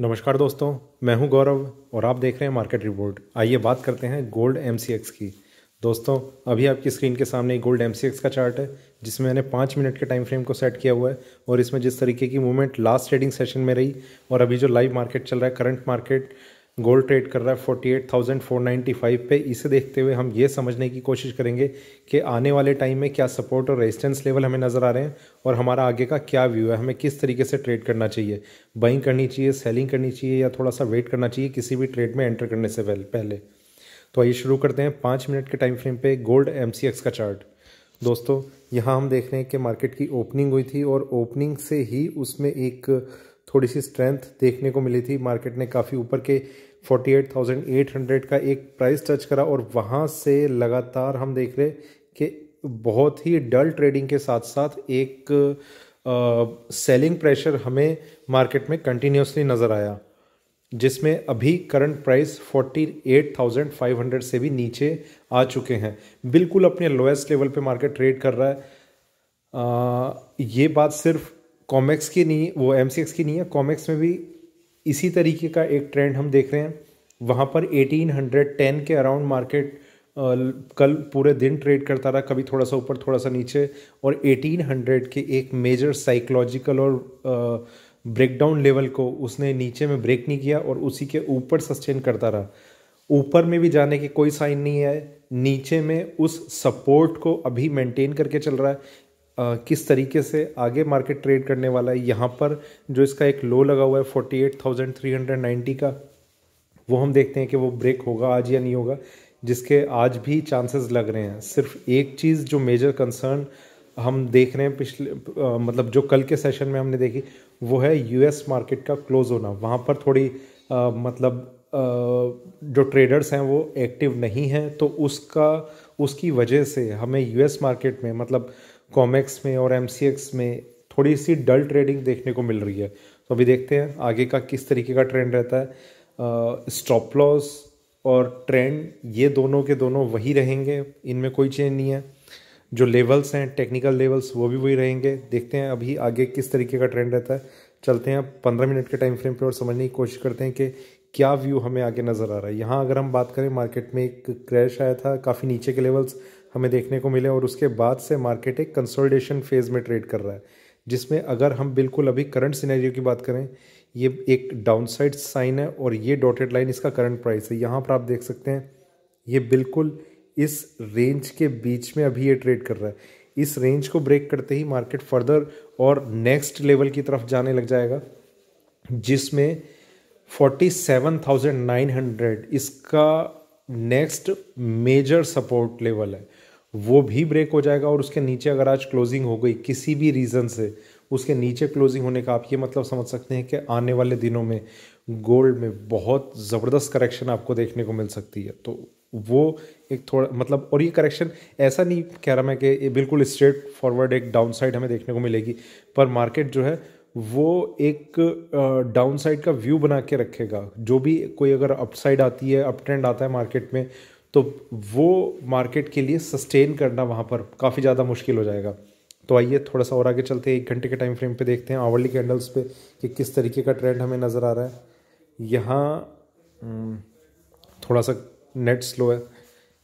नमस्कार दोस्तों मैं हूं गौरव और आप देख रहे हैं मार्केट रिपोर्ट आइए बात करते हैं गोल्ड एम की दोस्तों अभी आपकी स्क्रीन के सामने गोल्ड एम का चार्ट है जिसमें मैंने पाँच मिनट के टाइम फ्रेम को सेट किया हुआ है और इसमें जिस तरीके की मूवमेंट लास्ट ट्रेडिंग सेशन में रही और अभी जो लाइव मार्केट चल रहा है करंट मार्केट गोल्ड ट्रेड कर रहा है 48,495 पे इसे देखते हुए हम ये समझने की कोशिश करेंगे कि आने वाले टाइम में क्या सपोर्ट और रेजिस्टेंस लेवल हमें नज़र आ रहे हैं और हमारा आगे का क्या व्यू है हमें किस तरीके से ट्रेड करना चाहिए बाइंग करनी चाहिए सेलिंग करनी चाहिए या थोड़ा सा वेट करना चाहिए किसी भी ट्रेड में एंटर करने से पहले तो आइए शुरू करते हैं पाँच मिनट के टाइम फ्रेम पर गोल्ड एम का चार्ट दोस्तों यहाँ हम देख रहे हैं कि मार्केट की ओपनिंग हुई थी और ओपनिंग से ही उसमें एक थोड़ी सी स्ट्रेंथ देखने को मिली थी मार्केट ने काफ़ी ऊपर के 48,800 का एक प्राइस टच करा और वहाँ से लगातार हम देख रहे कि बहुत ही डल ट्रेडिंग के साथ साथ एक सेलिंग uh, प्रेशर हमें मार्केट में कंटिन्यूसली नज़र आया जिसमें अभी करंट प्राइस 48,500 से भी नीचे आ चुके हैं बिल्कुल अपने लोएस्ट लेवल पे मार्केट ट्रेड कर रहा है आ, ये बात सिर्फ कॉमेक्स की नहीं वो एम की नहीं है कॉमेक्स में भी इसी तरीके का एक ट्रेंड हम देख रहे हैं वहाँ पर 1810 के अराउंड मार्केट कल पूरे दिन ट्रेड करता रहा कभी थोड़ा सा ऊपर थोड़ा सा नीचे और 1800 के एक मेजर साइकोलॉजिकल और ब्रेकडाउन लेवल को उसने नीचे में ब्रेक नहीं किया और उसी के ऊपर सस्टेन करता रहा ऊपर में भी जाने के कोई साइन नहीं है नीचे में उस सपोर्ट को अभी मेंटेन करके चल रहा है किस तरीके से आगे मार्केट ट्रेड करने वाला है यहाँ पर जो इसका एक लो लगा हुआ है forty eight thousand three hundred ninety का वो हम देखते हैं कि वो ब्रेक होगा आज या नहीं होगा जिसके आज भी चांसेस लग रहे हैं सिर्फ एक चीज़ जो मेजर कंसर्न हम देख रहे हैं पिछले आ, मतलब जो कल के सेशन में हमने देखी वो है यूएस मार्केट का क्लोज होना वहाँ पर थोड़ी आ, मतलब आ, जो ट्रेडर्स हैं वो एक्टिव नहीं हैं तो उसका उसकी वजह से हमें यूएस मार्केट में मतलब कॉमेक्स में और एम में थोड़ी सी डल ट्रेडिंग देखने को मिल रही है तो अभी देखते हैं आगे का किस तरीके का ट्रेंड रहता है स्टॉप लॉस और ट्रेंड ये दोनों के दोनों वही रहेंगे इनमें कोई चेंज नहीं है जो लेवल्स हैं टेक्निकल लेवल्स वो भी वही रहेंगे देखते हैं अभी आगे किस तरीके का ट्रेंड रहता है चलते हैं पंद्रह मिनट के टाइम फ्रेम पे और समझने की कोशिश करते हैं कि क्या व्यू हमें आगे नज़र आ रहा है यहाँ अगर हम बात करें मार्केट में एक क्रैश आया था काफ़ी नीचे के लेवल्स हमें देखने को मिले और उसके बाद से मार्केट एक कंसोलिडेशन फेज़ में ट्रेड कर रहा है जिसमें अगर हम बिल्कुल अभी करंट सिनेरियो की बात करें ये एक डाउनसाइड साइन है और ये डॉटेड लाइन इसका करंट प्राइस है यहाँ पर आप देख सकते हैं ये बिल्कुल इस रेंज के बीच में अभी ये ट्रेड कर रहा है इस रेंज को ब्रेक करते ही मार्केट फर्दर और नेक्स्ट लेवल की तरफ जाने लग जाएगा जिसमें 47,900 इसका नेक्स्ट मेजर सपोर्ट लेवल है वो भी ब्रेक हो जाएगा और उसके नीचे अगर आज क्लोजिंग हो गई किसी भी रीज़न से उसके नीचे क्लोजिंग होने का आप ये मतलब समझ सकते हैं कि आने वाले दिनों में गोल्ड में बहुत ज़बरदस्त करेक्शन आपको देखने को मिल सकती है तो वो एक थोड़ा मतलब और ये करेक्शन ऐसा नहीं कह रहा मैं कि बिल्कुल स्ट्रेट फॉरवर्ड एक डाउन साइड हमें देखने को मिलेगी पर मार्केट जो है वो एक डाउन साइड का व्यू बना के रखेगा जो भी कोई अगर अपसाइड आती है अप ट्रेंड आता है मार्केट में तो वो मार्केट के लिए सस्टेन करना वहाँ पर काफ़ी ज़्यादा मुश्किल हो जाएगा तो आइए थोड़ा सा और आगे चलते हैं एक घंटे के टाइम फ्रेम पे देखते हैं आवर्ली कैंडल्स पे कि किस तरीके का ट्रेंड हमें नज़र आ रहा है यहाँ हम्म, थोड़ा सा नेट स्लो है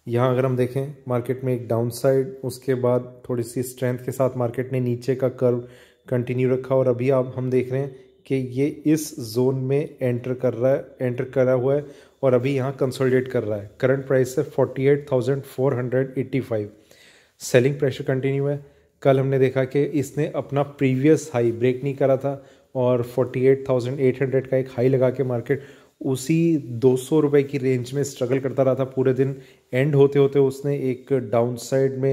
यहाँ अगर हम देखें मार्केट में एक डाउन साइड उसके बाद थोड़ी सी स्ट्रेंथ के साथ मार्केट ने नीचे का कर्व कंटिन्यू रखा और अभी आप हम देख रहे हैं कि ये इस जोन में एंटर कर रहा है एंटर करा हुआ है और अभी यहाँ कंसोलिडेट कर रहा है करंट प्राइस है forty eight thousand four hundred eighty five selling pressure continue है कल हमने देखा कि इसने अपना प्रीवियस हाई ब्रेक नहीं करा था और forty eight eight thousand hundred का एक हाई लगा के मार्केट उसी दो सौ रुपये की रेंज में स्ट्रगल करता रहा था पूरे दिन एंड होते होते उसने एक डाउन साइड में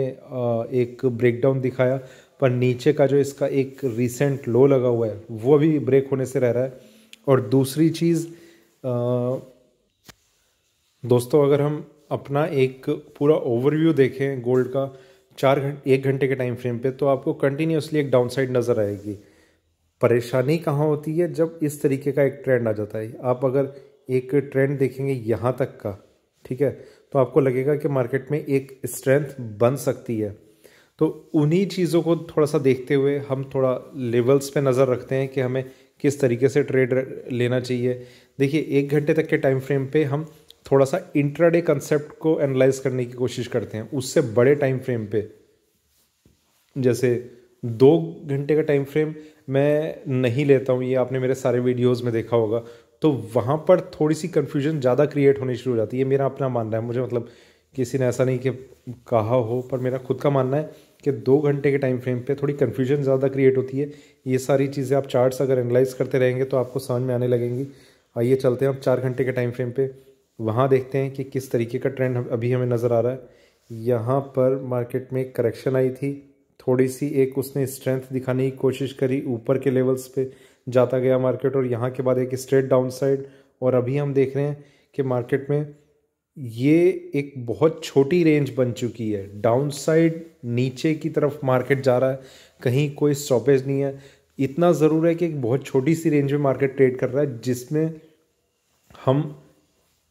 एक ब्रेकडाउन दिखाया पर नीचे का जो इसका एक रिसेंट लो लगा हुआ है वो अभी ब्रेक होने से रह रहा है और दूसरी चीज़ दोस्तों अगर हम अपना एक पूरा ओवरव्यू देखें गोल्ड का चार घंटे एक घंटे के टाइम फ्रेम पे तो आपको कंटिन्यूसली एक डाउनसाइड नज़र आएगी परेशानी कहाँ होती है जब इस तरीके का एक ट्रेंड आ जाता है आप अगर एक ट्रेंड देखेंगे यहाँ तक का ठीक है तो आपको लगेगा कि मार्केट में एक स्ट्रेंथ बन सकती है तो उन्हीं चीज़ों को थोड़ा सा देखते हुए हम थोड़ा लेवल्स पे नज़र रखते हैं कि हमें किस तरीके से ट्रेड लेना चाहिए देखिए एक घंटे तक के टाइम फ्रेम पे हम थोड़ा सा इंट्राडे कंसेप्ट को एनालाइज करने की कोशिश करते हैं उससे बड़े टाइम फ्रेम पे जैसे दो घंटे का टाइम फ्रेम मैं नहीं लेता हूँ ये आपने मेरे सारे वीडियोस में देखा होगा तो वहाँ पर थोड़ी सी कन्फ्यूजन ज़्यादा क्रिएट होनी शुरू हो जाती है ये मेरा अपना मानना है मुझे मतलब किसी ने ऐसा नहीं कि कहा हो पर मेरा खुद का मानना है कि दो घंटे के टाइम फ्रेम पे थोड़ी कन्फ्यूजन ज़्यादा क्रिएट होती है ये सारी चीज़ें आप चार्ट्स अगर एनालाइज करते रहेंगे तो आपको समझ में आने लगेंगी आइए चलते हैं आप चार घंटे के टाइम फ्रेम पर वहाँ देखते हैं कि किस तरीके का ट्रेंड अभी हमें नज़र आ रहा है यहाँ पर मार्केट में करेक्शन आई थी थोड़ी सी एक उसने स्ट्रेंथ दिखाने की कोशिश करी ऊपर के लेवल्स पे जाता गया मार्केट और यहाँ के बाद एक स्ट्रेट डाउनसाइड और अभी हम देख रहे हैं कि मार्केट में ये एक बहुत छोटी रेंज बन चुकी है डाउनसाइड नीचे की तरफ मार्केट जा रहा है कहीं कोई स्टॉपेज नहीं है इतना ज़रूर है कि एक बहुत छोटी सी रेंज में मार्केट ट्रेड कर रहा है जिसमें हम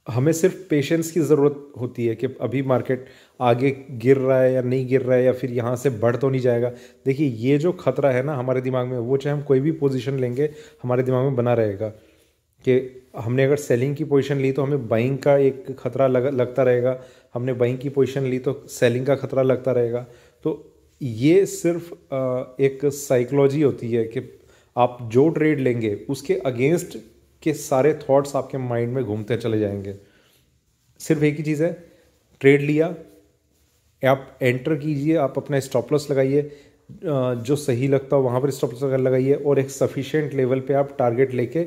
हमें सिर्फ पेशेंस की ज़रूरत होती है कि अभी मार्केट आगे गिर रहा है या नहीं गिर रहा है या फिर यहाँ से बढ़ तो नहीं जाएगा देखिए ये जो खतरा है ना हमारे दिमाग में वो चाहे हम कोई भी पोजीशन लेंगे हमारे दिमाग में बना रहेगा कि हमने अगर सेलिंग की पोजीशन ली तो हमें बाइंग का एक खतरा लग, लगता रहेगा हमने बाइंग की पोजीशन ली तो सेलिंग का खतरा लगता रहेगा तो ये सिर्फ एक साइकोलॉजी होती है कि आप जो ट्रेड लेंगे उसके अगेंस्ट के सारे थॉट्स आपके माइंड में घूमते चले जाएंगे सिर्फ एक ही चीज़ है ट्रेड लिया आप एंटर कीजिए आप अपना स्टॉपलस लगाइए जो सही लगता हो वहाँ पर स्टॉपलस लगाइए और एक सफिशेंट लेवल पे आप टारगेट लेके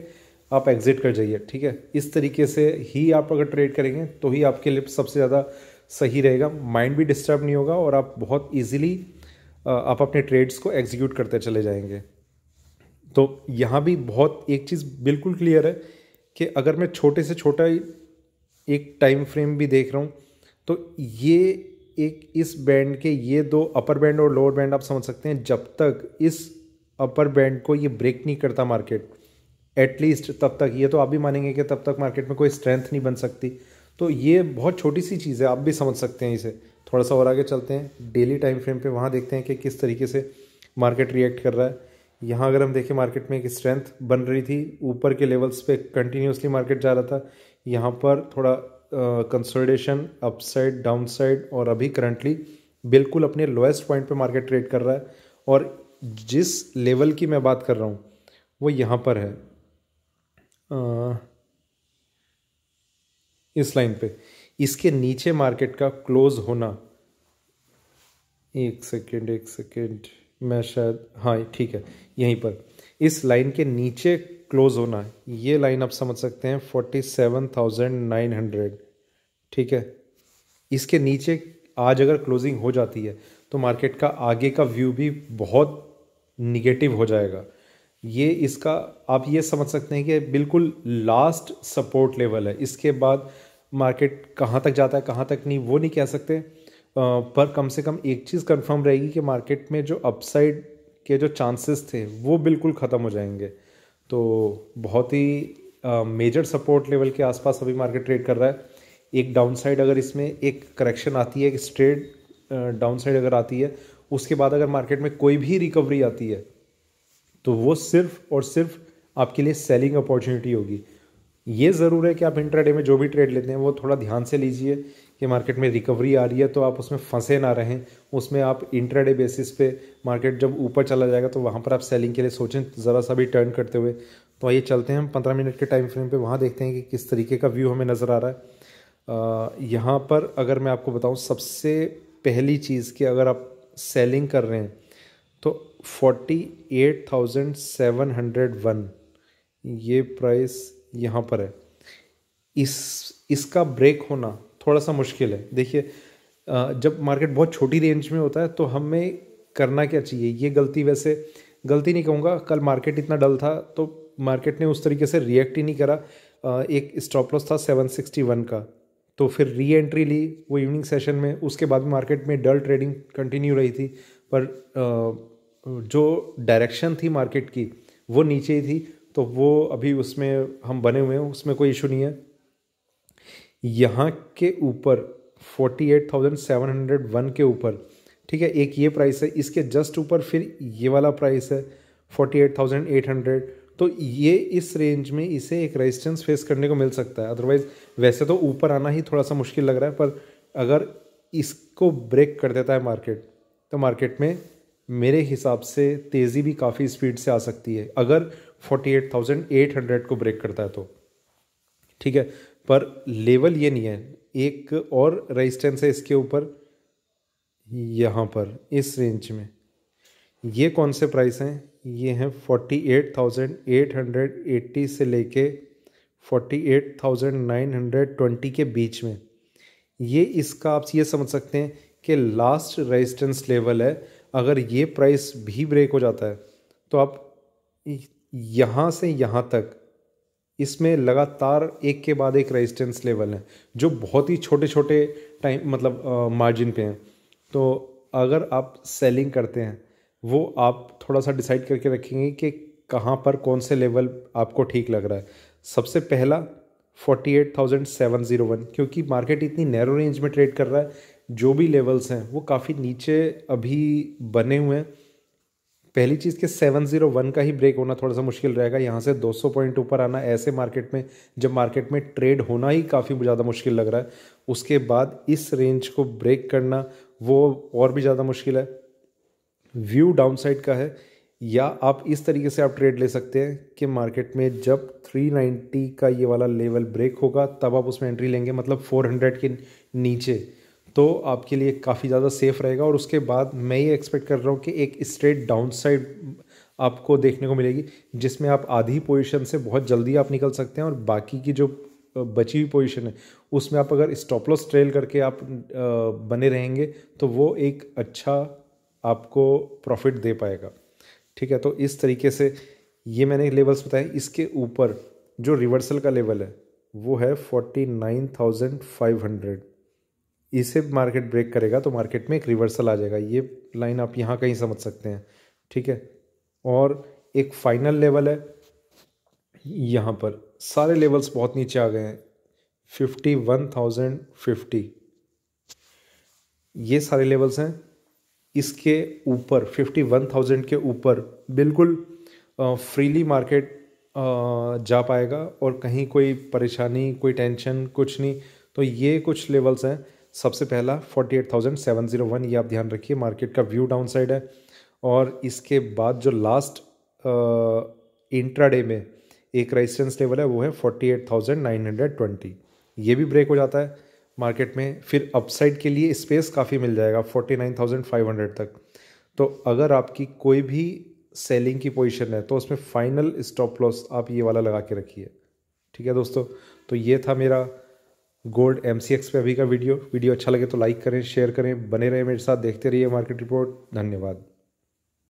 आप एग्ज़िट कर जाइए ठीक है इस तरीके से ही आप अगर ट्रेड करेंगे तो ही आपके लिए सबसे ज़्यादा सही रहेगा माइंड भी डिस्टर्ब नहीं होगा और आप बहुत ईजिली आप अपने ट्रेड्स को एग्जीक्यूट करते चले जाएंगे तो यहाँ भी बहुत एक चीज़ बिल्कुल क्लियर है कि अगर मैं छोटे से छोटा एक टाइम फ्रेम भी देख रहा हूँ तो ये एक इस बैंड के ये दो अपर बैंड और लोअर बैंड आप समझ सकते हैं जब तक इस अपर बैंड को ये ब्रेक नहीं करता मार्केट एटलीस्ट तब तक ये तो आप भी मानेंगे कि तब तक मार्केट में कोई स्ट्रेंथ नहीं बन सकती तो ये बहुत छोटी सी चीज़ है आप भी समझ सकते हैं इसे थोड़ा सा और आगे चलते हैं डेली टाइम फ्रेम पे वहाँ देखते हैं कि किस तरीके से मार्केट रिएक्ट कर रहा है यहाँ अगर हम देखें मार्केट में एक स्ट्रेंथ बन रही थी ऊपर के लेवल्स पे कंटिन्यूसली मार्केट जा रहा था यहाँ पर थोड़ा कंसोलिडेशन अपसाइड डाउनसाइड और अभी करंटली बिल्कुल अपने लोएस्ट पॉइंट पे मार्केट ट्रेड कर रहा है और जिस लेवल की मैं बात कर रहा हूँ वो यहाँ पर है आ, इस लाइन पे इसके नीचे मार्केट का क्लोज होना एक सेकेंड एक सेकेंड मैं शायद हाँ ठीक है यहीं पर इस लाइन के नीचे क्लोज होना है ये लाइन आप समझ सकते हैं forty seven thousand nine hundred ठीक है इसके नीचे आज अगर क्लोजिंग हो जाती है तो मार्केट का आगे का व्यू भी बहुत निगेटिव हो जाएगा ये इसका आप ये समझ सकते हैं कि बिल्कुल लास्ट सपोर्ट लेवल है इसके बाद मार्केट कहाँ तक जाता है कहाँ तक नहीं वो नहीं कह सकते पर कम से कम एक चीज़ कंफर्म रहेगी कि मार्केट में जो अपसाइड के जो चांसेस थे वो बिल्कुल ख़त्म हो जाएंगे तो बहुत ही मेजर सपोर्ट लेवल के आसपास अभी मार्केट ट्रेड कर रहा है एक डाउनसाइड अगर इसमें एक करेक्शन आती है एक स्ट्रेट डाउनसाइड अगर आती है उसके बाद अगर मार्केट में कोई भी रिकवरी आती है तो वो सिर्फ और सिर्फ आपके लिए सेलिंग अपॉर्चुनिटी होगी ये ज़रूर है कि आप इंट्राडे में जो भी ट्रेड लेते हैं वो थोड़ा ध्यान से लीजिए कि मार्केट में रिकवरी आ रही है तो आप उसमें फंसे ना रहें उसमें आप इंट्राडे बेसिस पे मार्केट जब ऊपर चला जाएगा तो वहाँ पर आप सेलिंग के लिए सोचें ज़रा सा भी टर्न करते हुए तो आइए चलते हैं हम पंद्रह मिनट के टाइम फ्रेम पे वहाँ देखते हैं कि किस तरीके का व्यू हमें नज़र आ रहा है यहाँ पर अगर मैं आपको बताऊँ सबसे पहली चीज़ कि अगर आप सेलिंग कर रहे हैं तो forty eight thousand seven hundred one ये प्राइस यहाँ पर है इस इसका ब्रेक होना थोड़ा सा मुश्किल है देखिए जब मार्केट बहुत छोटी रेंज में होता है तो हमें करना क्या चाहिए ये गलती वैसे गलती नहीं कहूँगा कल मार्केट इतना डल था तो मार्केट ने उस तरीके से रिएक्ट ही नहीं करा एक स्टॉप लॉस था 761 का तो फिर री एंट्री ली वो इवनिंग सेशन में उसके बाद मार्केट में डल ट्रेडिंग कंटिन्यू रही थी पर जो डायरेक्शन थी मार्केट की वो नीचे ही थी तो वो अभी उसमें हम बने हुए हैं उसमें कोई इशू नहीं है यहाँ के ऊपर forty eight thousand seven hundred one के ऊपर ठीक है एक ये प्राइस है इसके जस्ट ऊपर फिर ये वाला प्राइस है forty eight eight thousand hundred तो ये इस रेंज में इसे एक रेजिस्टेंस फेस करने को मिल सकता है अदरवाइज़ वैसे तो ऊपर आना ही थोड़ा सा मुश्किल लग रहा है पर अगर इसको ब्रेक कर देता है मार्केट तो मार्केट में मेरे हिसाब से तेज़ी भी काफ़ी स्पीड से आ सकती है अगर forty eight eight thousand hundred को ब्रेक करता है तो ठीक है पर लेवल ये नहीं है एक और रेजिस्टेंस है इसके ऊपर यहाँ पर इस रेंज में ये कौन से प्राइस हैं ये हैं forty eight thousand eight hundred eighty से लेके forty eight thousand nine hundred twenty के बीच में ये इसका आप ये समझ सकते हैं कि लास्ट रेजिस्टेंस लेवल है अगर ये प्राइस भी ब्रेक हो जाता है तो आप यहाँ से यहाँ तक इसमें लगातार एक के बाद एक रेजिस्टेंस लेवल है जो बहुत ही छोटे छोटे टाइम मतलब मार्जिन पे हैं तो अगर आप सेलिंग करते हैं वो आप थोड़ा सा डिसाइड करके रखेंगे कि कहाँ पर कौन से लेवल आपको ठीक लग रहा है सबसे पहला forty eight thousand seven zero one क्योंकि मार्केट इतनी नैरो रेंज में ट्रेड कर रहा है जो भी लेवल्स हैं वो काफ़ी नीचे अभी बने हुए हैं पहली चीज़ के 701 का ही ब्रेक होना थोड़ा सा मुश्किल रहेगा यहाँ से 200 पॉइंट ऊपर आना ऐसे मार्केट में जब मार्केट में ट्रेड होना ही काफ़ी ज़्यादा मुश्किल लग रहा है उसके बाद इस रेंज को ब्रेक करना वो और भी ज़्यादा मुश्किल है व्यू डाउन का है या आप इस तरीके से आप ट्रेड ले सकते हैं कि मार्केट में जब 390 का ये वाला लेवल ब्रेक होगा तब आप उसमें एंट्री लेंगे मतलब 400 के नीचे तो आपके लिए काफ़ी ज़्यादा सेफ रहेगा और उसके बाद मैं ये एक्सपेक्ट कर रहा हूँ कि एक स्ट्रेट डाउन साइड आपको देखने को मिलेगी जिसमें आप आधी पोजीशन से बहुत जल्दी आप निकल सकते हैं और बाकी की जो बची हुई पोजीशन है उसमें आप अगर स्टॉपलॉस ट्रेल करके आप बने रहेंगे तो वो एक अच्छा आपको प्रॉफिट दे पाएगा ठीक है तो इस तरीके से ये मैंने लेवल्स बताए इसके ऊपर जो रिवर्सल का लेवल है वो है forty nine thousand five hundred इसे मार्केट ब्रेक करेगा तो मार्केट में एक रिवर्सल आ जाएगा ये लाइन आप यहाँ कहीं समझ सकते हैं ठीक है और एक फाइनल लेवल है यहाँ पर सारे लेवल्स बहुत नीचे आ गए हैं फिफ्टी वन थाउजेंड फिफ्टी ये सारे लेवल्स हैं इसके ऊपर फिफ्टी वन थाउजेंड के ऊपर बिल्कुल फ्रीली मार्केट जा पाएगा और कहीं कोई परेशानी कोई टेंशन कुछ नहीं तो ये कुछ लेवल्स हैं सबसे पहला 48,701 ये आप ध्यान रखिए मार्केट का व्यू डाउन साइड है और इसके बाद जो लास्ट इंट्राडे में एक रेजिस्टेंस लेवल है वो है 48,920 ये भी ब्रेक हो जाता है मार्केट में फिर अपसाइड के लिए स्पेस काफ़ी मिल जाएगा 49,500 तक तो अगर आपकी कोई भी सेलिंग की पोजीशन है तो उसमें फाइनल स्टॉप लॉस आप ये वाला लगा के रखिए ठीक है दोस्तों तो ये था मेरा गोल्ड एम सी एक्स पे अभी का वीडियो वीडियो अच्छा लगे तो लाइक करें शेयर करें बने रहें मेरे साथ देखते रहिए मार्केट रिपोर्ट धन्यवाद